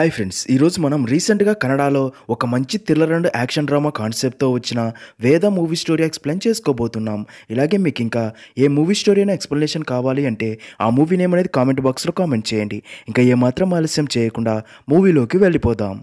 hi friends ఈరోజు మనం రీసెంట్గా కన్నడలో ఒక మంచి థ్రిల్లర్ అండ్ యాక్షన్ డ్రామా కాన్సెప్ట్తో వచ్చిన వేద మూవీ స్టోరీ ఎక్స్ప్లెయిన్ చేసుకోబోతున్నాం ఇలాగే మీకు ఇంకా ఏ మూవీ స్టోరీ అయినా ఎక్స్ప్లెనేషన్ కావాలి అంటే ఆ మూవీ నేమ్ అనేది కామెంట్ బాక్స్లో కామెంట్ చేయండి ఇంకా ఏమాత్రం ఆలస్యం చేయకుండా మూవీలోకి వెళ్ళిపోదాం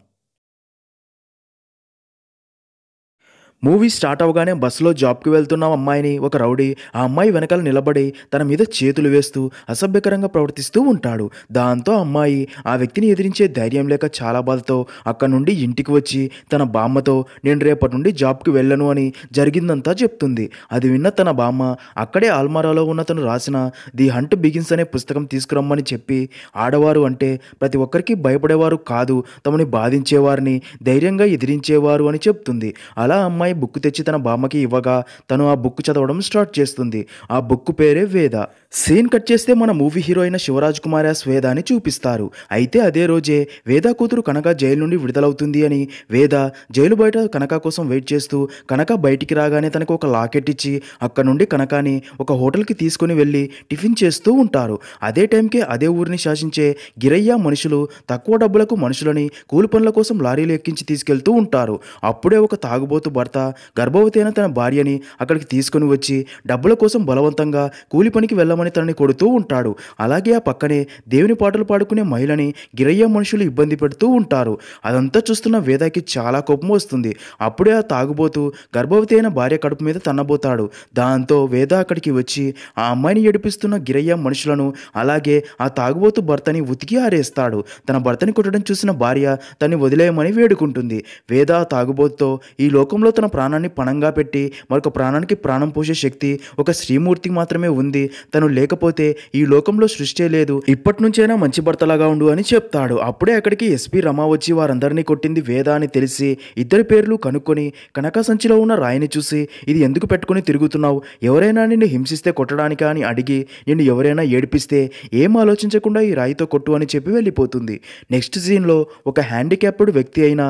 మూవీ స్టార్ట్ అవగానే బస్సులో జాబ్కి వెళ్తున్న అమ్మాయిని ఒక రౌడీ ఆ అమ్మాయి వెనకాల నిలబడి తన మీద చేతులు వేస్తూ అసభ్యకరంగా ప్రవర్తిస్తూ ఉంటాడు దాంతో అమ్మాయి ఆ వ్యక్తిని ఎదిరించే ధైర్యం లేక చాలా బాధతో అక్కడి నుండి ఇంటికి వచ్చి తన బామ్మతో నేను రేపటి నుండి జాబ్కి వెళ్ళను అని జరిగిందంతా చెప్తుంది అది విన్న తన బామ్మ అక్కడే ఆల్మారాలో ఉన్న తను రాసిన ది హంట్ బిగిన్స్ అనే పుస్తకం తీసుకురమ్మని చెప్పి ఆడవారు అంటే ప్రతి ఒక్కరికి భయపడేవారు కాదు తమని బాధించేవారిని ధైర్యంగా ఎదిరించేవారు అని చెప్తుంది అలా అమ్మాయి అమ్మాయి బుక్ తెచ్చి తన బామ్మకి ఇవ్వగా తను ఆ బుక్ చదవడం స్టార్ట్ చేస్తుంది ఆ బుక్ పేరే వేద సీన్ కట్ చేస్తే మన మూవీ హీరో అయిన శివరాజ్ కుమార్ వేద అని చూపిస్తారు అయితే అదే రోజే వేద కూతురు కనక జైలు నుండి విడుదలవుతుంది అని వేద జైలు బయట కనక కోసం వెయిట్ చేస్తూ కనక బయటికి రాగానే తనకు ఒక లాకెట్ ఇచ్చి అక్కడ నుండి కనకాని ఒక హోటల్కి తీసుకుని వెళ్ళి టిఫిన్ చేస్తూ ఉంటారు అదే టైంకే అదే ఊరిని శాసించే గిరయ్య మనుషులు తక్కువ డబ్బులకు మనుషులని కూలి పనుల కోసం లారీలు ఎక్కించి తీసుకెళ్తూ ఉంటారు అప్పుడే ఒక తాగుబోతు భర్త గర్భవతి గర్భవతైన తన భార్యని అక్కడికి తీసుకుని వచ్చి డబ్బుల కోసం బలవంతంగా కూలి పనికి వెళ్ళమని తనని కొడుతూ ఉంటాడు అలాగే ఆ పక్కనే దేవుని పాటలు పాడుకునే మహిళని గిరయ్య మనుషులు ఇబ్బంది పెడుతూ ఉంటారు అదంతా చూస్తున్న వేదాకి చాలా కోపం వస్తుంది అప్పుడే ఆ తాగుబోతూ గర్భవతి అయిన భార్య కడుపు మీద తన్నబోతాడు దాంతో వేద అక్కడికి వచ్చి ఆ అమ్మాయిని ఏడిపిస్తున్న గిరయ్య మనుషులను అలాగే ఆ తాగుబోతు భర్తని ఉతికి ఆరేస్తాడు తన భర్తని కొట్టడం చూసిన భార్య తన్ని వదిలేయమని వేడుకుంటుంది వేద తాగుబోతుతో ఈ లోకంలో తన తన ప్రాణాన్ని పణంగా పెట్టి మరొక ప్రాణానికి ప్రాణం పోసే శక్తి ఒక శ్రీమూర్తికి మాత్రమే ఉంది తను లేకపోతే ఈ లోకంలో సృష్టి లేదు ఇప్పటి నుంచైనా మంచి భర్తలాగా ఉండు అని చెప్తాడు అప్పుడే అక్కడికి ఎస్పీ రమా వచ్చి వారందరినీ కొట్టింది వేద అని తెలిసి ఇద్దరి పేర్లు కనుక్కొని కనకా సంచిలో ఉన్న రాయిని చూసి ఇది ఎందుకు పెట్టుకుని తిరుగుతున్నావు ఎవరైనా నిన్ను హింసిస్తే కొట్టడానికా అని అడిగి నిన్ను ఎవరైనా ఏడిపిస్తే ఏం ఆలోచించకుండా ఈ రాయితో కొట్టు అని చెప్పి వెళ్ళిపోతుంది నెక్స్ట్ సీన్లో ఒక హ్యాండిక్యాప్డ్ వ్యక్తి అయిన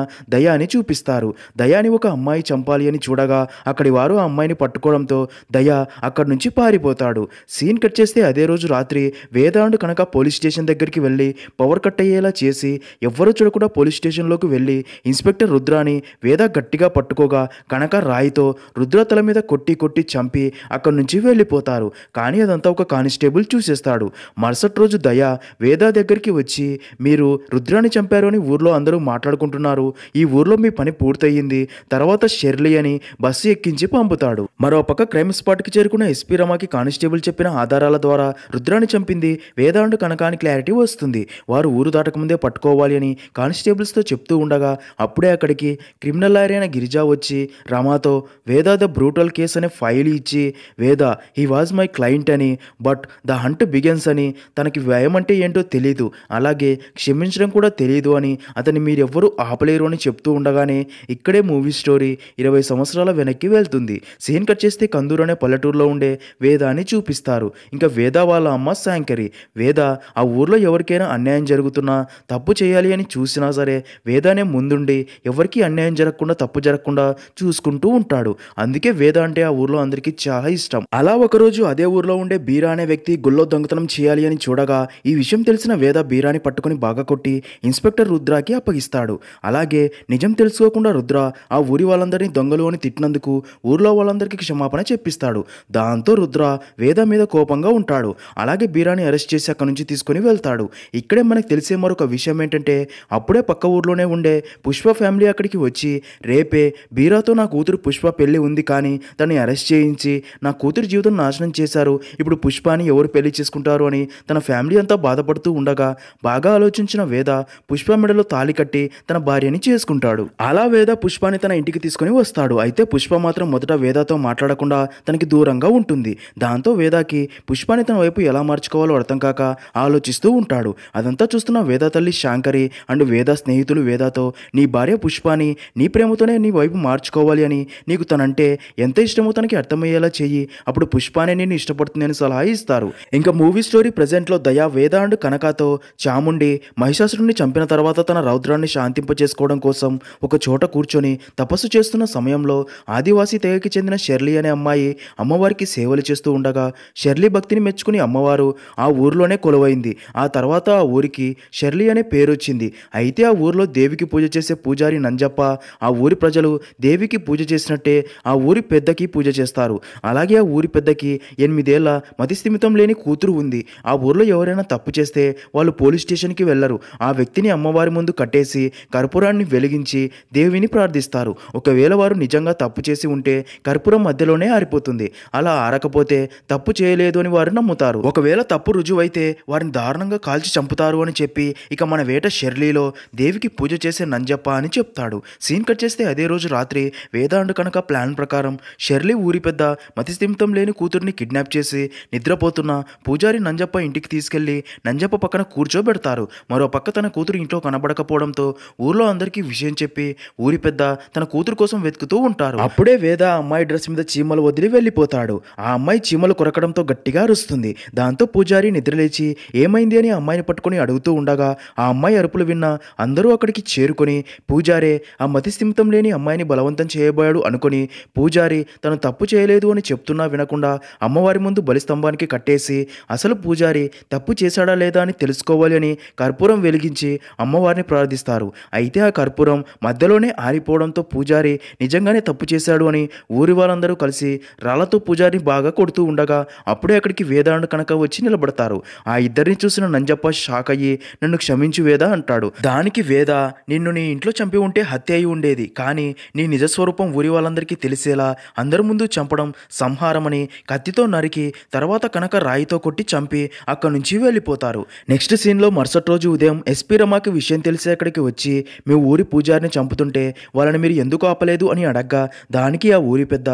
అని చూపిస్తారు దయాని ఒక అమ్మాయి చంప చంపాలి అని చూడగా అక్కడి వారు ఆ అమ్మాయిని పట్టుకోవడంతో దయ అక్కడి నుంచి పారిపోతాడు సీన్ కట్ చేస్తే అదే రోజు రాత్రి వేదాండు కనుక పోలీస్ స్టేషన్ దగ్గరికి వెళ్ళి పవర్ కట్ అయ్యేలా చేసి ఎవ్వరూ చూడకుండా పోలీస్ స్టేషన్లోకి వెళ్ళి ఇన్స్పెక్టర్ రుద్రాని వేద గట్టిగా పట్టుకోగా కనక రాయితో రుద్ర తల మీద కొట్టి కొట్టి చంపి అక్కడి నుంచి వెళ్ళిపోతారు కానీ అదంతా ఒక కానిస్టేబుల్ చూసేస్తాడు మరుసటి రోజు దయ వేద దగ్గరికి వచ్చి మీరు రుద్రాన్ని చంపారు అని ఊర్లో అందరూ మాట్లాడుకుంటున్నారు ఈ ఊర్లో మీ పని పూర్తయింది తర్వాత శరీరం మురళి అని బస్సు ఎక్కించి పంపుతాడు మరోపక్క క్రైమ్ స్పాట్కి చేరుకున్న ఎస్పీ రమాకి కానిస్టేబుల్ చెప్పిన ఆధారాల ద్వారా రుద్రాన్ని చంపింది వేదాండు కనకానికి క్లారిటీ వస్తుంది వారు ఊరు దాటకముందే పట్టుకోవాలి అని కానిస్టేబుల్స్తో చెప్తూ ఉండగా అప్పుడే అక్కడికి క్రిమినల్ లాయర్ అయిన గిరిజా వచ్చి రమాతో వేదా ద బ్రూటల్ కేస్ అనే ఫైల్ ఇచ్చి Veda he was my client అని బట్ ద హంట్ బిగన్స్ అని తనకి వ్యయం అంటే ఏంటో తెలియదు అలాగే క్షమించడం కూడా తెలియదు అని అతన్ని మీరెవ్వరూ ఆపలేరు అని చెప్తూ ఉండగానే ఇక్కడే మూవీ స్టోరీ ఇరవై సంవత్సరాల వెనక్కి వెళ్తుంది సీన్ కట్ చేస్తే కందూరు అనే పల్లెటూరులో ఉండే వేద అని చూపిస్తారు ఇంకా వేద వాళ్ళ అమ్మ శాంకరి వేద ఆ ఊర్లో ఎవరికైనా అన్యాయం జరుగుతున్నా తప్పు చేయాలి అని చూసినా సరే వేదానే ముందుండి ఎవరికీ అన్యాయం జరగకుండా తప్పు జరగకుండా చూసుకుంటూ ఉంటాడు అందుకే వేద అంటే ఆ ఊర్లో అందరికీ చాలా ఇష్టం అలా ఒకరోజు అదే ఊర్లో ఉండే బీరా అనే వ్యక్తి గుళ్ళో దొంగతనం చేయాలి అని చూడగా ఈ విషయం తెలిసిన వేద బీరాని పట్టుకుని బాగా కొట్టి ఇన్స్పెక్టర్ రుద్రాకి అప్పగిస్తాడు అలాగే నిజం తెలుసుకోకుండా రుద్ర ఆ ఊరి వాళ్ళందరినీ దొంగలు అని తిట్టినందుకు ఊర్లో వాళ్ళందరికీ క్షమాపణ చెప్పిస్తాడు దాంతో రుద్ర వేద మీద కోపంగా ఉంటాడు అలాగే బీరాని అరెస్ట్ చేసి అక్కడి నుంచి తీసుకుని వెళ్తాడు ఇక్కడే మనకు తెలిసే మరొక విషయం ఏంటంటే అప్పుడే పక్క ఊర్లోనే ఉండే పుష్ప ఫ్యామిలీ అక్కడికి వచ్చి రేపే బీరాతో నా కూతురు పుష్ప పెళ్లి ఉంది కానీ తనని అరెస్ట్ చేయించి నా కూతురు జీవితం నాశనం చేశారు ఇప్పుడు పుష్పాని ఎవరు పెళ్లి చేసుకుంటారు అని తన ఫ్యామిలీ అంతా బాధపడుతూ ఉండగా బాగా ఆలోచించిన వేద పుష్ప మెడలో తాళి కట్టి తన భార్యని చేసుకుంటాడు అలా వేద పుష్పాని తన ఇంటికి తీసుకుని వస్తాడు అయితే పుష్ప మాత్రం మొదట వేదాతో మాట్లాడకుండా తనకి దూరంగా ఉంటుంది దాంతో వేదాకి పుష్పాని తన వైపు ఎలా మార్చుకోవాలో అర్థం కాక ఆలోచిస్తూ ఉంటాడు అదంతా చూస్తున్న వేదా తల్లి శాంకరి అండ్ వేద స్నేహితులు వేదాతో నీ భార్య పుష్పాని నీ ప్రేమతోనే నీ వైపు మార్చుకోవాలి అని నీకు తనంటే ఎంత ఇష్టమో తనకి అర్థమయ్యేలా చెయ్యి అప్పుడు పుష్పానే నేను ఇష్టపడుతుంది అని సలహా ఇస్తారు ఇంకా మూవీ స్టోరీ ప్రజెంట్లో దయా వేద అండ్ కనకాతో చాముండి మహిషాసురుడిని చంపిన తర్వాత తన రౌద్రాన్ని శాంతింపజేసుకోవడం కోసం ఒక చోట కూర్చొని తపస్సు చేస్తున్న సమయంలో ఆదివాసీ తెగకి చెందిన షెర్లీ అనే అమ్మాయి అమ్మవారికి సేవలు చేస్తూ ఉండగా షెర్లీ భక్తిని మెచ్చుకుని అమ్మవారు ఆ ఊర్లోనే కొలువైంది ఆ తర్వాత ఆ ఊరికి షెర్లీ అనే పేరు వచ్చింది అయితే ఆ ఊర్లో దేవికి పూజ చేసే పూజారి నంజప్ప ఆ ఊరి ప్రజలు దేవికి పూజ చేసినట్టే ఆ ఊరి పెద్దకి పూజ చేస్తారు అలాగే ఆ ఊరి పెద్దకి ఎనిమిదేళ్ల మతిస్థిమితం లేని కూతురు ఉంది ఆ ఊర్లో ఎవరైనా తప్పు చేస్తే వాళ్ళు పోలీస్ స్టేషన్కి వెళ్లరు ఆ వ్యక్తిని అమ్మవారి ముందు కట్టేసి కర్పూరాన్ని వెలిగించి దేవిని ప్రార్థిస్తారు ఒకవేళ వారు నిజంగా తప్పు చేసి ఉంటే కర్పూరం మధ్యలోనే ఆరిపోతుంది అలా ఆరకపోతే తప్పు చేయలేదు అని వారు నమ్ముతారు ఒకవేళ తప్పు రుజువైతే వారిని దారుణంగా కాల్చి చంపుతారు అని చెప్పి ఇక మన వేట షెర్లీలో దేవికి పూజ చేసే నంజప్ప అని చెప్తాడు సీన్ కట్ చేస్తే అదే రోజు రాత్రి వేదాండు కనుక ప్లాన్ ప్రకారం షెర్లీ ఊరి పెద్ద మతిస్థిమితం లేని కూతుర్ని కిడ్నాప్ చేసి నిద్రపోతున్న పూజారి నంజప్ప ఇంటికి తీసుకెళ్లి నంజప్ప పక్కన కూర్చోబెడతారు మరో పక్క తన కూతురు ఇంట్లో కనబడకపోవడంతో ఊర్లో అందరికీ విషయం చెప్పి ఊరి పెద్ద తన కూతురు కోసం వెతుకుతూ ఉంటారు అప్పుడే వేద ఆ అమ్మాయి డ్రెస్ మీద చీమలు వదిలి వెళ్ళిపోతాడు ఆ అమ్మాయి చీమలు కొరకడంతో గట్టిగా అరుస్తుంది దాంతో పూజారి నిద్రలేచి ఏమైంది అని అమ్మాయిని పట్టుకుని అడుగుతూ ఉండగా ఆ అమ్మాయి అరుపులు విన్న అందరూ అక్కడికి చేరుకొని పూజారే ఆ మతి స్థిమితం లేని అమ్మాయిని బలవంతం చేయబోయాడు అనుకుని పూజారి తను తప్పు చేయలేదు అని చెప్తున్నా వినకుండా అమ్మవారి ముందు బలిస్తంభానికి కట్టేసి అసలు పూజారి తప్పు చేశాడా లేదా అని తెలుసుకోవాలి అని కర్పూరం వెలిగించి అమ్మవారిని ప్రార్థిస్తారు అయితే ఆ కర్పూరం మధ్యలోనే ఆరిపోవడంతో పూజారి నిజంగానే తప్పు చేశాడు అని ఊరి వాళ్ళందరూ కలిసి రాళ్లతో పూజారిని బాగా కొడుతూ ఉండగా అప్పుడే అక్కడికి వేదాను కనుక వచ్చి నిలబడతారు ఆ ఇద్దరిని చూసిన నంజప్ప షాక్ అయ్యి నన్ను క్షమించు వేద అంటాడు దానికి వేద నిన్ను నీ ఇంట్లో చంపి ఉంటే హత్య అయి ఉండేది కానీ నీ నిజస్వరూపం ఊరి వాళ్ళందరికీ తెలిసేలా అందరి ముందు చంపడం సంహారమని కత్తితో నరికి తర్వాత కనుక రాయితో కొట్టి చంపి అక్కడి నుంచి వెళ్ళిపోతారు నెక్స్ట్ సీన్లో మరుసటి రోజు ఉదయం ఎస్పీ రమాకి విషయం తెలిసే అక్కడికి వచ్చి మీ ఊరి పూజారిని చంపుతుంటే వాళ్ళని మీరు ఎందుకు ఆపలేదు అని అడగ్గా దానికి ఆ ఊరి పెద్ద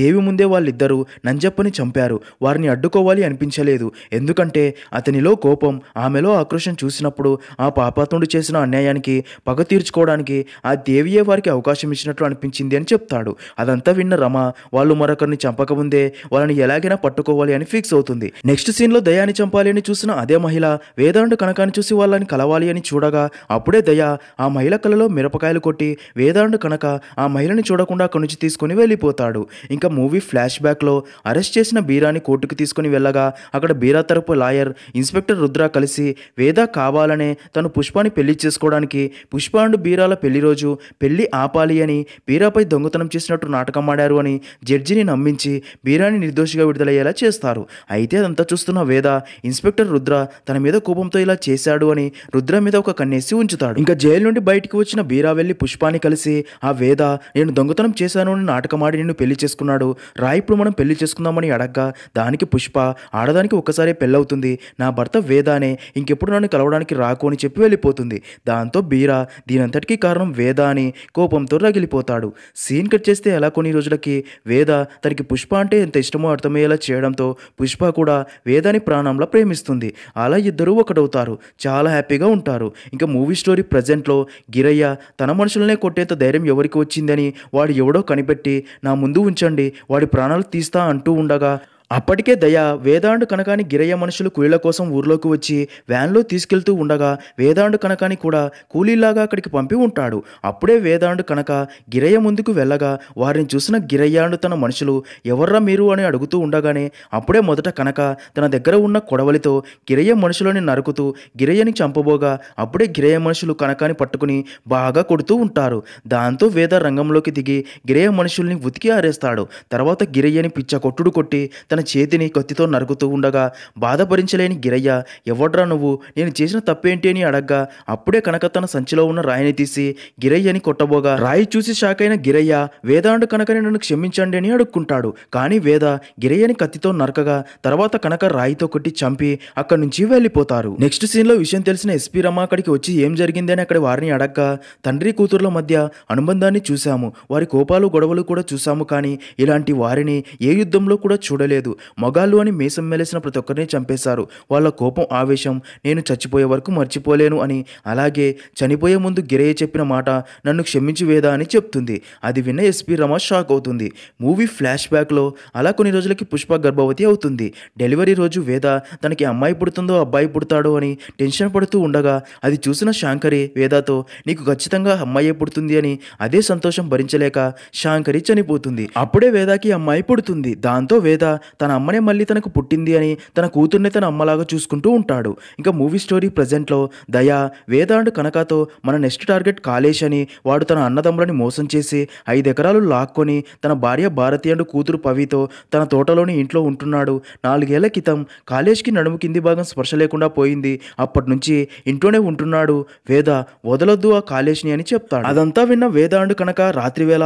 దేవి ముందే వాళ్ళిద్దరూ నంజప్పని చంపారు వారిని అడ్డుకోవాలి అనిపించలేదు ఎందుకంటే అతనిలో కోపం ఆమెలో ఆక్రోషం చూసినప్పుడు ఆ పాపాతుండు చేసిన అన్యాయానికి పగ తీర్చుకోవడానికి ఆ దేవియే వారికి అవకాశం ఇచ్చినట్లు అనిపించింది అని చెప్తాడు అదంతా విన్న రమ వాళ్ళు మరొకరిని చంపకముందే వాళ్ళని ఎలాగైనా పట్టుకోవాలి అని ఫిక్స్ అవుతుంది నెక్స్ట్ సీన్లో దయాని చంపాలి అని చూసిన అదే మహిళ వేదాండు కనకాన్ని చూసి వాళ్ళని కలవాలి అని చూడగా అప్పుడే దయా ఆ మహిళ కలలో మిరపకాయలు కొట్టి వేదాండు కనక ఆ మహిళని ఎవరిని చూడకుండా అక్కడి నుంచి తీసుకుని వెళ్ళిపోతాడు ఇంకా మూవీ ఫ్లాష్ బ్యాక్లో అరెస్ట్ చేసిన బీరాని కోర్టుకు తీసుకుని వెళ్ళగా అక్కడ బీరా తరపు లాయర్ ఇన్స్పెక్టర్ రుద్ర కలిసి వేద కావాలనే తను పుష్పాని పెళ్లి చేసుకోవడానికి పుష్ప అండ్ బీరాల పెళ్లి రోజు పెళ్లి ఆపాలి అని బీరాపై దొంగతనం చేసినట్టు నాటకం ఆడారు అని జడ్జిని నమ్మించి బీరాని నిర్దోషిగా విడుదలయ్యేలా చేస్తారు అయితే అదంతా చూస్తున్న వేద ఇన్స్పెక్టర్ రుద్ర తన మీద కోపంతో ఇలా చేశాడు అని రుద్ర మీద ఒక కన్నేసి ఉంచుతాడు ఇంకా జైలు నుండి బయటికి వచ్చిన బీరా వెళ్ళి పుష్పాన్ని కలిసి ఆ వేద నేను నేను దొంగతనం చేశాను అని నాటకమాడి నిన్ను పెళ్లి చేసుకున్నాడు రా ఇప్పుడు మనం పెళ్లి చేసుకుందామని అడగ్గా దానికి పుష్ప ఆడదానికి ఒక్కసారి పెళ్ళవుతుంది నా భర్త వేదానే ఇంకెప్పుడు నన్ను కలవడానికి రాకు అని చెప్పి వెళ్ళిపోతుంది దాంతో బీరా దీనంతటికీ కారణం వేద అని కోపంతో రగిలిపోతాడు సీన్ కట్ చేస్తే ఎలా కొన్ని రోజులకి వేద తనకి పుష్ప అంటే ఎంత ఇష్టమో అర్థమయ్యేలా చేయడంతో పుష్ప కూడా వేదాని ప్రాణంలో ప్రేమిస్తుంది అలా ఇద్దరూ ఒకటవుతారు చాలా హ్యాపీగా ఉంటారు ఇంకా మూవీ స్టోరీ ప్రజెంట్లో గిరయ్య తన మనుషులనే కొట్టేంత ధైర్యం ఎవరికి వచ్చిందని వాడు ఎవడో కనిపెట్టి నా ముందు ఉంచండి వాడి ప్రాణాలు తీస్తా అంటూ ఉండగా అప్పటికే దయ వేదాండు కనకాని గిరయ్య మనుషులు కూలీల కోసం ఊర్లోకి వచ్చి వ్యాన్లో తీసుకెళ్తూ ఉండగా వేదాండు కనకాని కూడా కూలీలాగా అక్కడికి పంపి ఉంటాడు అప్పుడే వేదాండు కనక గిరయ్య ముందుకు వెళ్ళగా వారిని చూసిన గిరయ్యాండు తన మనుషులు ఎవర్రా మీరు అని అడుగుతూ ఉండగానే అప్పుడే మొదట కనక తన దగ్గర ఉన్న కొడవలితో గిరయ్య మనుషులని నరుకుతూ గిరయ్యని చంపబోగా అప్పుడే గిరయ్య మనుషులు కనకాని పట్టుకుని బాగా కొడుతూ ఉంటారు దాంతో వేద రంగంలోకి దిగి గిరయ్య మనుషుల్ని ఉతికి ఆరేస్తాడు తర్వాత గిరయ్యని పిచ్చ కొట్టుడు కొట్టి తన చేతిని కత్తితో నరుకుతూ ఉండగా బాధపరించలేని గిరయ్య ఎవడ్రా నువ్వు నేను చేసిన తప్పేంటి అని అడగ్గా అప్పుడే కనక తన సంచిలో ఉన్న రాయిని తీసి గిరయ్యని కొట్టబోగా రాయి చూసి షాక్ అయిన గిరయ్య వేదాండు కనకని నన్ను క్షమించండి అని అడుక్కుంటాడు కానీ వేద గిరయ్యని కత్తితో నరకగా తర్వాత కనక రాయితో కొట్టి చంపి అక్కడి నుంచి వెళ్ళిపోతారు నెక్స్ట్ సీన్లో విషయం తెలిసిన ఎస్పీ రమ్మ అక్కడికి వచ్చి ఏం జరిగింది అని అక్కడ వారిని అడగ తండ్రి కూతురుల మధ్య అనుబంధాన్ని చూశాము వారి కోపాలు గొడవలు కూడా చూశాము కానీ ఇలాంటి వారిని ఏ యుద్ధంలో కూడా చూడలేదు మొగాళ్ళు మగాళ్ళు అని మీసం మెలిసిన ప్రతి ఒక్కరిని చంపేశారు వాళ్ళ కోపం ఆవేశం నేను చచ్చిపోయే వరకు మర్చిపోలేను అని అలాగే చనిపోయే ముందు గిరయ్య చెప్పిన మాట నన్ను క్షమించి వేదా అని చెప్తుంది అది విన్న ఎస్పీ రమ షాక్ అవుతుంది మూవీ ఫ్లాష్ బ్యాక్లో అలా కొన్ని రోజులకి పుష్ప గర్భవతి అవుతుంది డెలివరీ రోజు వేద తనకి అమ్మాయి పుడుతుందో అబ్బాయి పుడతాడో అని టెన్షన్ పడుతూ ఉండగా అది చూసిన శాంకరి వేదాతో నీకు ఖచ్చితంగా అమ్మాయి పుడుతుంది అని అదే సంతోషం భరించలేక శాంకరి చనిపోతుంది అప్పుడే వేదాకి అమ్మాయి పుడుతుంది దాంతో వేద తన అమ్మనే మళ్ళీ తనకు పుట్టింది అని తన కూతుర్ని తన అమ్మలాగా చూసుకుంటూ ఉంటాడు ఇంకా మూవీ స్టోరీ ప్రజెంట్లో దయా వేదాండ్ కనకతో మన నెక్స్ట్ టార్గెట్ కాలేష్ అని వాడు తన అన్నదమ్ములని మోసం చేసి ఐదు ఎకరాలు లాక్కొని తన భార్య భారతి అండ్ కూతురు పవితో తన తోటలోని ఇంట్లో ఉంటున్నాడు నాలుగేళ్ల క్రితం కాలేజ్కి నడుము కింది భాగం స్పర్శ లేకుండా పోయింది అప్పటి నుంచి ఇంట్లోనే ఉంటున్నాడు వేద వదలొద్దు ఆ కాలేష్ని అని చెప్తాడు అదంతా విన్న వేద అండ్ కనుక రాత్రి వేళ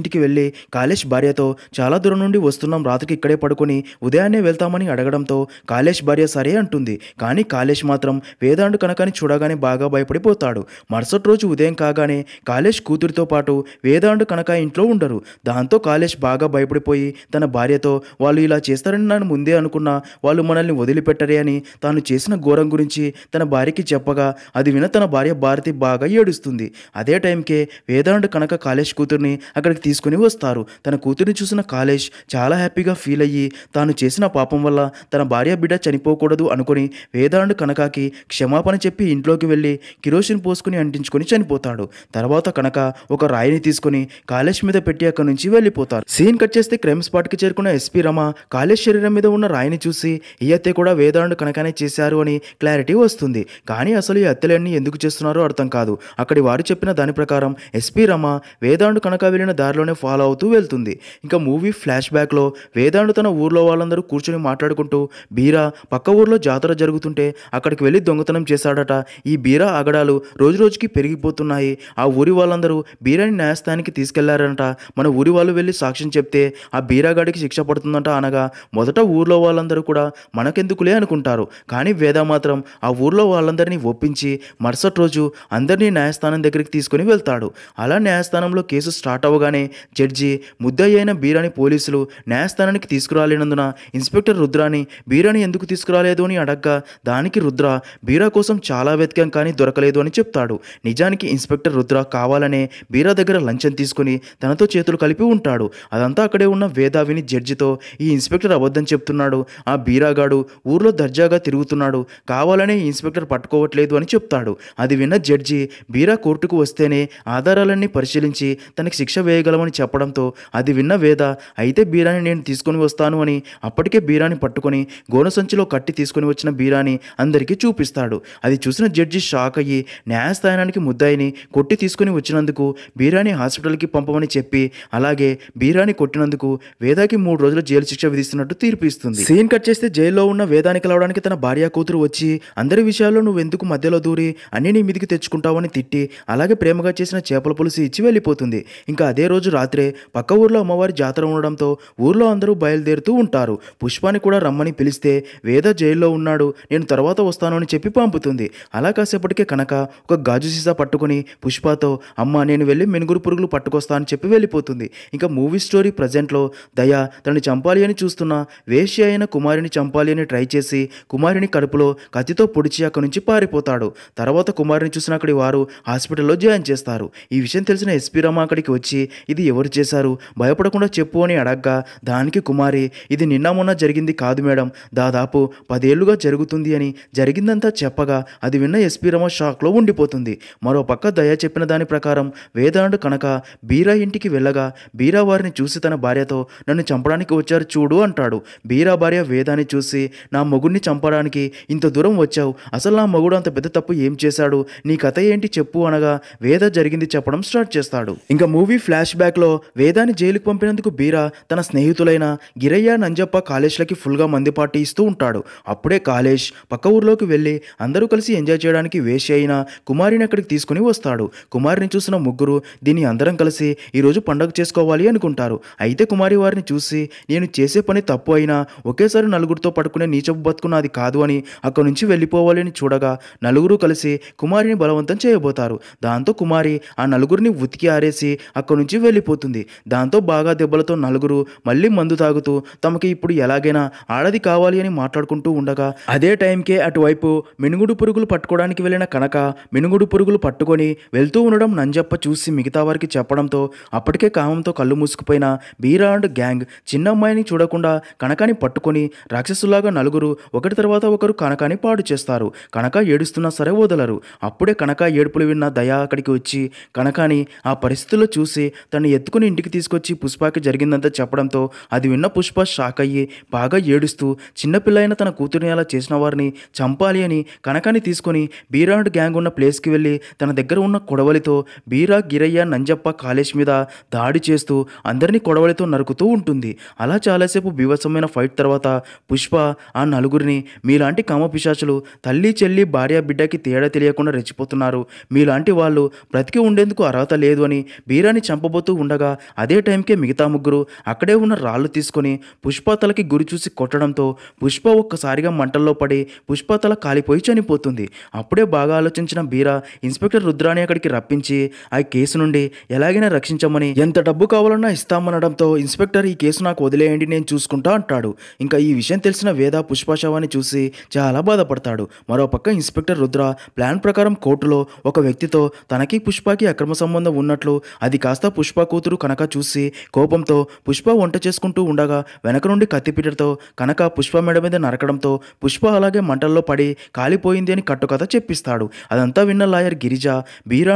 ఇంటికి వెళ్ళి కాలేష్ భార్యతో చాలా దూరం నుండి వస్తున్నాం రాత్రికి ఇక్కడే పడుకుని అనుకుని ఉదయాన్నే వెళ్తామని అడగడంతో కాలేష్ భార్య సరే అంటుంది కానీ కాలేష్ మాత్రం వేదాండు కనకని చూడగానే బాగా భయపడిపోతాడు మరుసటి రోజు ఉదయం కాగానే కాలేష్ కూతురితో పాటు వేదాండు కనక ఇంట్లో ఉండరు దాంతో కాలేష్ బాగా భయపడిపోయి తన భార్యతో వాళ్ళు ఇలా చేస్తారని నన్ను ముందే అనుకున్నా వాళ్ళు మనల్ని వదిలిపెట్టరే అని తాను చేసిన ఘోరం గురించి తన భార్యకి చెప్పగా అది విన తన భార్య భారతి బాగా ఏడుస్తుంది అదే టైంకే వేదాండు కనక కాలేష్ కూతుర్ని అక్కడికి తీసుకుని వస్తారు తన కూతుర్ని చూసిన కాలేష్ చాలా హ్యాపీగా ఫీల్ అయ్యి తాను చేసిన పాపం వల్ల తన భార్య బిడ్డ చనిపోకూడదు అనుకుని వేదాండు కనకాకి క్షమాపణ చెప్పి ఇంట్లోకి వెళ్ళి కిరోసిన్ పోసుకుని అంటించుకొని చనిపోతాడు తర్వాత కనక ఒక రాయిని తీసుకుని కాలేష్ మీద పెట్టి అక్కడి నుంచి వెళ్ళిపోతారు సీన్ కట్ చేస్తే క్రైమ్ స్పాట్కి చేరుకున్న ఎస్పీ రమ కాలేష్ శరీరం మీద ఉన్న రాయిని చూసి ఈ హత్య కూడా వేదాండు కనకానే చేశారు అని క్లారిటీ వస్తుంది కానీ అసలు ఈ హత్యలన్నీ ఎందుకు చేస్తున్నారో అర్థం కాదు అక్కడి వారు చెప్పిన దాని ప్రకారం ఎస్పీ రమ వేదాండు కనక వెళ్ళిన దారిలోనే ఫాలో అవుతూ వెళ్తుంది ఇంకా మూవీ ఫ్లాష్ బ్యాక్లో వేదాండు తన ఊరు ఊర్లో వాళ్ళందరూ కూర్చొని మాట్లాడుకుంటూ బీరా పక్క ఊర్లో జాతర జరుగుతుంటే అక్కడికి వెళ్ళి దొంగతనం చేశాడట ఈ బీరా అగడాలు రోజురోజుకి పెరిగిపోతున్నాయి ఆ ఊరి వాళ్ళందరూ బీరాని న్యాయస్థానికి తీసుకెళ్లారంట మన ఊరి వాళ్ళు వెళ్ళి సాక్ష్యం చెప్తే ఆ బీరాగాడికి శిక్ష పడుతుందంట అనగా మొదట ఊర్లో వాళ్ళందరూ కూడా మనకెందుకులే అనుకుంటారు కానీ వేద మాత్రం ఆ ఊర్లో వాళ్ళందరినీ ఒప్పించి మరుసటి రోజు అందరినీ న్యాయస్థానం దగ్గరికి తీసుకుని వెళ్తాడు అలా న్యాయస్థానంలో కేసు స్టార్ట్ అవ్వగానే జడ్జి ముద్దయ్య అయిన బీరాని పోలీసులు న్యాయస్థానానికి తీసుకురాలి వెళ్ళినందున ఇన్స్పెక్టర్ రుద్రాని బీరాని ఎందుకు తీసుకురాలేదు అని అడగ్గా దానికి రుద్ర బీరా కోసం చాలా వెతికాం కానీ దొరకలేదు అని చెప్తాడు నిజానికి ఇన్స్పెక్టర్ రుద్ర కావాలనే బీరా దగ్గర లంచం తీసుకుని తనతో చేతులు కలిపి ఉంటాడు అదంతా అక్కడే ఉన్న వేదావిని జడ్జితో ఈ ఇన్స్పెక్టర్ అబద్ధం చెప్తున్నాడు ఆ బీరాగాడు ఊర్లో దర్జాగా తిరుగుతున్నాడు కావాలనే ఈ ఇన్స్పెక్టర్ పట్టుకోవట్లేదు అని చెప్తాడు అది విన్న జడ్జి బీరా కోర్టుకు వస్తేనే ఆధారాలన్నీ పరిశీలించి తనకి శిక్ష వేయగలమని చెప్పడంతో అది విన్న వేద అయితే బీరాని నేను తీసుకొని వస్తాను తీసుకొని అప్పటికే బీరాని పట్టుకొని గోన సంచిలో కట్టి తీసుకుని వచ్చిన బీరాని అందరికీ చూపిస్తాడు అది చూసిన జడ్జి షాక్ అయ్యి న్యాయస్థానానికి ముద్దాయిని కొట్టి తీసుకుని వచ్చినందుకు బీరాని హాస్పిటల్కి పంపమని చెప్పి అలాగే బీరాని కొట్టినందుకు వేదాకి మూడు రోజుల జైలు శిక్ష విధిస్తున్నట్టు తీర్పు ఇస్తుంది సీన్ కట్ చేస్తే జైల్లో ఉన్న వేదానికి కలవడానికి తన భార్య కూతురు వచ్చి అందరి విషయాల్లో నువ్వెందుకు మధ్యలో దూరి అన్ని నీ మీదికి తెచ్చుకుంటావని తిట్టి అలాగే ప్రేమగా చేసిన చేపల పులుసు ఇచ్చి వెళ్ళిపోతుంది ఇంకా అదే రోజు రాత్రే పక్క ఊర్లో అమ్మవారి జాతర ఉండడంతో ఊర్లో అందరూ బయలుదేరుతూ ఉంటారు పుష్పాని కూడా రమ్మని పిలిస్తే వేద జైల్లో ఉన్నాడు నేను తర్వాత వస్తాను అని చెప్పి పంపుతుంది అలా కాసేపటికే కనుక ఒక గాజు సీసా పట్టుకుని పుష్పతో అమ్మ నేను వెళ్ళి మెనుగురు పురుగులు పట్టుకొస్తా అని చెప్పి వెళ్ళిపోతుంది ఇంకా మూవీ స్టోరీ ప్రజెంట్లో దయా తనని చంపాలి అని చూస్తున్న వేష్య అయిన కుమారిని చంపాలి అని ట్రై చేసి కుమారిని కడుపులో కత్తితో పొడిచి అక్కడి నుంచి పారిపోతాడు తర్వాత కుమారిని చూసిన అక్కడి వారు హాస్పిటల్లో జాయిన్ చేస్తారు ఈ విషయం తెలిసిన ఎస్పీ రమ అక్కడికి వచ్చి ఇది ఎవరు చేశారు భయపడకుండా చెప్పు అని అడగ్గా దానికి కుమారి ఇది నిన్న మొన్న జరిగింది కాదు మేడం దాదాపు పదేళ్లుగా జరుగుతుంది అని జరిగిందంతా చెప్పగా అది విన్న ఎస్పీ రమ షాక్లో ఉండిపోతుంది మరోపక్క దయ చెప్పిన దాని ప్రకారం వేదాండు కనుక బీరా ఇంటికి వెళ్ళగా బీరా వారిని చూసి తన భార్యతో నన్ను చంపడానికి వచ్చారు చూడు అంటాడు బీరా భార్య వేదాన్ని చూసి నా మొగుడిని చంపడానికి ఇంత దూరం వచ్చావు అసలు నా మొగుడు అంత పెద్ద తప్పు ఏం చేశాడు నీ కథ ఏంటి చెప్పు అనగా వేద జరిగింది చెప్పడం స్టార్ట్ చేస్తాడు ఇంకా మూవీ ఫ్లాష్ బ్యాక్లో వేదాన్ని జైలుకు పంపినందుకు బీరా తన స్నేహితులైన గిరయ్య అండ్ నంజప్ప కాలేజ్లకి ఫుల్గా మంది పార్టీ ఇస్తూ ఉంటాడు అప్పుడే కాలేజ్ పక్క ఊర్లోకి వెళ్ళి అందరూ కలిసి ఎంజాయ్ చేయడానికి వేసి అయినా కుమారిని అక్కడికి తీసుకుని వస్తాడు కుమారిని చూసిన ముగ్గురు దీన్ని అందరం కలిసి ఈరోజు పండగ చేసుకోవాలి అనుకుంటారు అయితే కుమారి వారిని చూసి నేను చేసే పని తప్పు అయినా ఒకేసారి నలుగురితో పడుకునే నీచపు బతుకున్నది కాదు అని అక్కడి నుంచి వెళ్ళిపోవాలి అని చూడగా నలుగురు కలిసి కుమారిని బలవంతం చేయబోతారు దాంతో కుమారి ఆ నలుగురిని ఉతికి ఆరేసి అక్కడి నుంచి వెళ్ళిపోతుంది దాంతో బాగా దెబ్బలతో నలుగురు మళ్ళీ మందు తాగుతూ తమకి ఇప్పుడు ఎలాగైనా ఆడది కావాలి అని మాట్లాడుకుంటూ ఉండగా అదే టైంకే అటువైపు మినుగుడు పురుగులు పట్టుకోవడానికి వెళ్ళిన కనక మినుగుడు పురుగులు పట్టుకొని వెళ్తూ ఉండడం నంజప్ప చూసి మిగతా వారికి చెప్పడంతో అప్పటికే కామంతో కళ్ళు మూసుకుపోయిన బీరా అండ్ గ్యాంగ్ చిన్నమ్మాయిని చూడకుండా కనకాని పట్టుకొని రాక్షసులాగా నలుగురు ఒకటి తర్వాత ఒకరు కనకాని పాడు చేస్తారు కనక ఏడుస్తున్నా సరే వదలరు అప్పుడే కనక ఏడుపులు విన్న దయా అక్కడికి వచ్చి కనకాని ఆ పరిస్థితుల్లో చూసి తను ఎత్తుకుని ఇంటికి తీసుకొచ్చి పుష్పాకి జరిగిందంతా చెప్పడంతో అది విన్న పుష్ప షాక్ అయ్యి బాగా ఏడుస్తూ చిన్నపిల్లైన తన కూతురిని అలా చేసిన వారిని చంపాలి అని కనకాన్ని తీసుకొని బీరాండ్ గ్యాంగ్ ఉన్న ప్లేస్కి వెళ్ళి తన దగ్గర ఉన్న కొడవలితో బీరా గిరయ్య నంజప్ప కాలేష్ మీద దాడి చేస్తూ అందరినీ కొడవలితో నరుకుతూ ఉంటుంది అలా చాలాసేపు బీభత్సమైన ఫైట్ తర్వాత పుష్ప ఆ నలుగురిని మీలాంటి కామపిశాచులు తల్లి చెల్లి భార్య బిడ్డకి తేడా తెలియకుండా రెచ్చిపోతున్నారు మీలాంటి వాళ్ళు బ్రతికి ఉండేందుకు అర్హత లేదు అని బీరాని చంపబోతూ ఉండగా అదే టైంకే మిగతా ముగ్గురు అక్కడే ఉన్న రాళ్ళు తీసుకొని పుష్ప తలకి గురి చూసి కొట్టడంతో పుష్ప ఒక్కసారిగా మంటల్లో పడి పుష్ప తల కాలిపోయి చనిపోతుంది అప్పుడే బాగా ఆలోచించిన బీరా ఇన్స్పెక్టర్ రుద్రాని అక్కడికి రప్పించి ఆ కేసు నుండి ఎలాగైనా రక్షించమని ఎంత డబ్బు కావాలన్నా ఇస్తామనడంతో ఇన్స్పెక్టర్ ఈ కేసు నాకు వదిలేయండి నేను చూసుకుంటా అంటాడు ఇంకా ఈ విషయం తెలిసిన వేద పుష్పశవాన్ని చూసి చాలా బాధపడతాడు మరోపక్క ఇన్స్పెక్టర్ రుద్ర ప్లాన్ ప్రకారం కోర్టులో ఒక వ్యక్తితో తనకి పుష్పకి అక్రమ సంబంధం ఉన్నట్లు అది కాస్త పుష్ప కూతురు కనుక చూసి కోపంతో పుష్ప వంట చేసుకుంటూ ఉండగా వెనక నుండి కత్తిపీటతో కనక పుష్ప మెడ మీద నరకడంతో పుష్ప అలాగే మంటల్లో పడి కాలిపోయింది అని కట్టుకథ చెప్పిస్తాడు అదంతా విన్న లాయర్ గిరిజ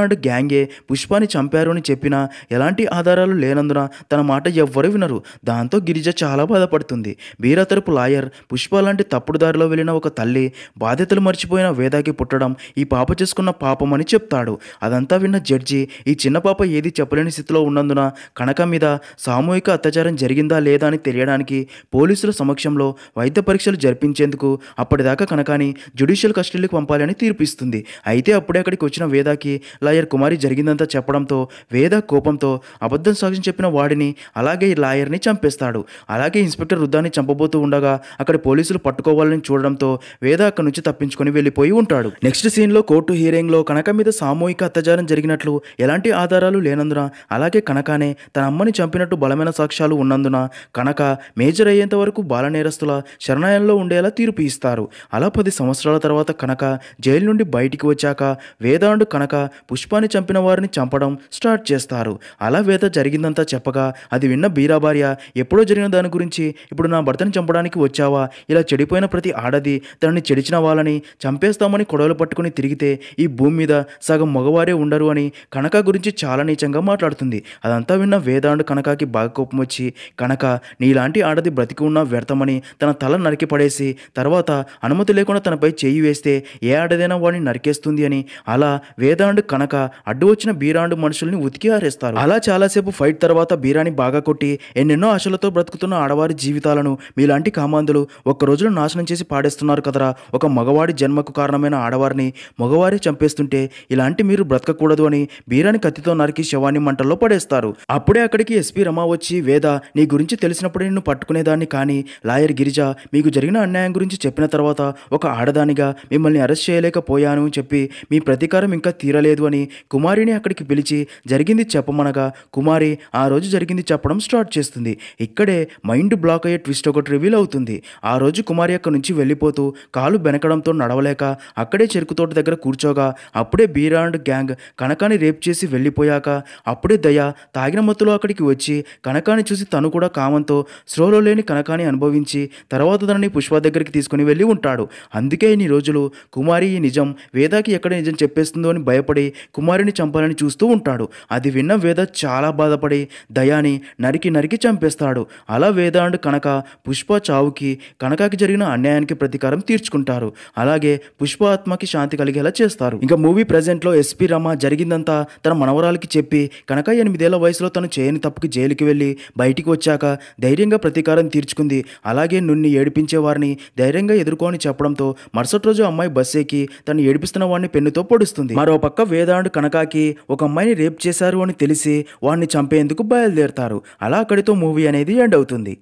అండ్ గ్యాంగే పుష్పాని చంపారు అని చెప్పినా ఎలాంటి ఆధారాలు లేనందున తన మాట ఎవ్వరు వినరు దాంతో గిరిజ చాలా బాధపడుతుంది బీరా తరపు లాయర్ పుష్ప లాంటి తప్పుడుదారిలో వెళ్ళిన ఒక తల్లి బాధ్యతలు మర్చిపోయిన వేదాకి పుట్టడం ఈ పాప చేసుకున్న పాపం అని చెప్తాడు అదంతా విన్న జడ్జి ఈ చిన్న పాప ఏది చెప్పలేని స్థితిలో ఉన్నందున కనక మీద సామూహిక అత్యాచారం జరిగిందా లేదా అని తెలియడానికి చేయడానికి పోలీసుల సమక్షంలో వైద్య పరీక్షలు జరిపించేందుకు అప్పటిదాకా కనకాని జ్యుడిషియల్ కస్టడీకి పంపాలని తీర్పిస్తుంది అయితే అప్పుడే అక్కడికి వచ్చిన వేదాకి లాయర్ కుమారి జరిగిందంతా చెప్పడంతో వేద కోపంతో అబద్ధం సాక్ష్యం చెప్పిన వాడిని అలాగే లాయర్ని చంపేస్తాడు అలాగే ఇన్స్పెక్టర్ వృద్ధాన్ని చంపబోతూ ఉండగా అక్కడ పోలీసులు పట్టుకోవాలని చూడడంతో వేద అక్కడి నుంచి తప్పించుకొని వెళ్ళిపోయి ఉంటాడు నెక్స్ట్ సీన్లో కోర్టు హీరింగ్లో కనక మీద సామూహిక అత్యాచారం జరిగినట్లు ఎలాంటి ఆధారాలు లేనందున అలాగే కనకానే తన అమ్మని చంపినట్టు బలమైన సాక్ష్యాలు ఉన్నందున కనక మేజర్ అయ్యేంత వరకు బాల నేరస్తుల శరణాయంలో ఉండేలా తీర్పు ఇస్తారు అలా పది సంవత్సరాల తర్వాత కనక జైలు నుండి బయటికి వచ్చాక వేదాండు కనక పుష్పాన్ని చంపిన వారిని చంపడం స్టార్ట్ చేస్తారు అలా వేద జరిగిందంతా చెప్పగా అది విన్న బీరా భార్య ఎప్పుడో జరిగిన దాని గురించి ఇప్పుడు నా భర్తని చంపడానికి వచ్చావా ఇలా చెడిపోయిన ప్రతి ఆడది తనని చెడిచిన వాళ్ళని చంపేస్తామని కొడవలు పట్టుకుని తిరిగితే ఈ భూమి మీద సగం మగవారే ఉండరు అని కనక గురించి చాలా నీచంగా మాట్లాడుతుంది అదంతా విన్న వేదాండు కనకాకి బాగా కోపం వచ్చి కనక నీలాంటి ఎలాంటి ఆడది బ్రతికి ఉన్నా వ్యర్థమని తన తల నరికి పడేసి తర్వాత అనుమతి లేకుండా తనపై చేయి వేస్తే ఏ ఆడదైనా వాడిని నరికేస్తుంది అని అలా వేదాండు కనక అడ్డు వచ్చిన బీరాండు మనుషుల్ని ఉతికి ఆరేస్తారు అలా చాలాసేపు ఫైట్ తర్వాత బీరాని బాగా కొట్టి ఎన్నెన్నో ఆశలతో బ్రతుకుతున్న ఆడవారి జీవితాలను మీలాంటి కామాంధులు ఒక్క రోజులో నాశనం చేసి పాడేస్తున్నారు కదరా ఒక మగవాడి జన్మకు కారణమైన ఆడవారిని మగవారే చంపేస్తుంటే ఇలాంటి మీరు బ్రతకకూడదు అని బీరాని కత్తితో నరికి శవాన్ని మంటల్లో పడేస్తారు అప్పుడే అక్కడికి ఎస్పీ రమా వచ్చి వేద నీ గురించి తెలిసినప్పుడు నిన్ను పట్టుకునేదాన్ని కానీ లాయర్ గిరిజ మీకు జరిగిన అన్యాయం గురించి చెప్పిన తర్వాత ఒక ఆడదానిగా మిమ్మల్ని అరెస్ట్ చేయలేకపోయాను చెప్పి మీ ప్రతీకారం ఇంకా తీరలేదు అని కుమారిని అక్కడికి పిలిచి జరిగింది చెప్పమనగా కుమారి ఆ రోజు జరిగింది చెప్పడం స్టార్ట్ చేస్తుంది ఇక్కడే మైండ్ బ్లాక్ అయ్యే ట్విస్ట్ ఒకటి రివీల్ అవుతుంది ఆ రోజు కుమారి అక్కడి నుంచి వెళ్ళిపోతూ కాలు బెనకడంతో నడవలేక అక్కడే చెరుకు తోట దగ్గర కూర్చోగా అప్పుడే బీరాండ్ గ్యాంగ్ కనకాని రేప్ చేసి వెళ్ళిపోయాక అప్పుడే దయ తాగిన మత్తులో అక్కడికి వచ్చి కనకాని చూసి తను కూడా కామంతో స్రోలో లేని కనకాన్ని అనుభవించి తర్వాత తనని పుష్ప దగ్గరికి తీసుకుని వెళ్ళి ఉంటాడు అందుకే ఇన్ని రోజులు కుమారి ఈ నిజం వేదాకి ఎక్కడ నిజం చెప్పేస్తుందో అని భయపడి కుమారిని చంపాలని చూస్తూ ఉంటాడు అది విన్న వేద చాలా బాధపడి దయాని నరికి నరికి చంపేస్తాడు అలా వేద అండ్ కనక పుష్ప చావుకి కనకాకి జరిగిన అన్యాయానికి ప్రతీకారం తీర్చుకుంటారు అలాగే పుష్ప ఆత్మకి శాంతి కలిగేలా చేస్తారు ఇంకా మూవీ ప్రజెంట్లో ఎస్పి రమ జరిగిందంతా తన మనవరాలకి చెప్పి కనక ఎనిమిదేళ్ల వయసులో తను చేయని తప్పుకి జైలుకి వెళ్ళి బయటికి వచ్చాక ధైర్యంగా ప్రతీకారం తీర్చుకుంది అలాగే నున్ని ఏడిపించేవారిని ధైర్యంగా ఎదుర్కొని చెప్పడంతో మరుసటి రోజు అమ్మాయి బస్ ఎక్కి తను ఏడిపిస్తున్న వాడిని పెన్నుతో పొడుస్తుంది మరోపక్క వేదాండ్ కనకాకి ఒక అమ్మాయిని రేప్ చేశారు అని తెలిసి వాడిని చంపేందుకు బయలుదేరుతారు అలా అక్కడితో మూవీ అనేది ఎండ్ అవుతుంది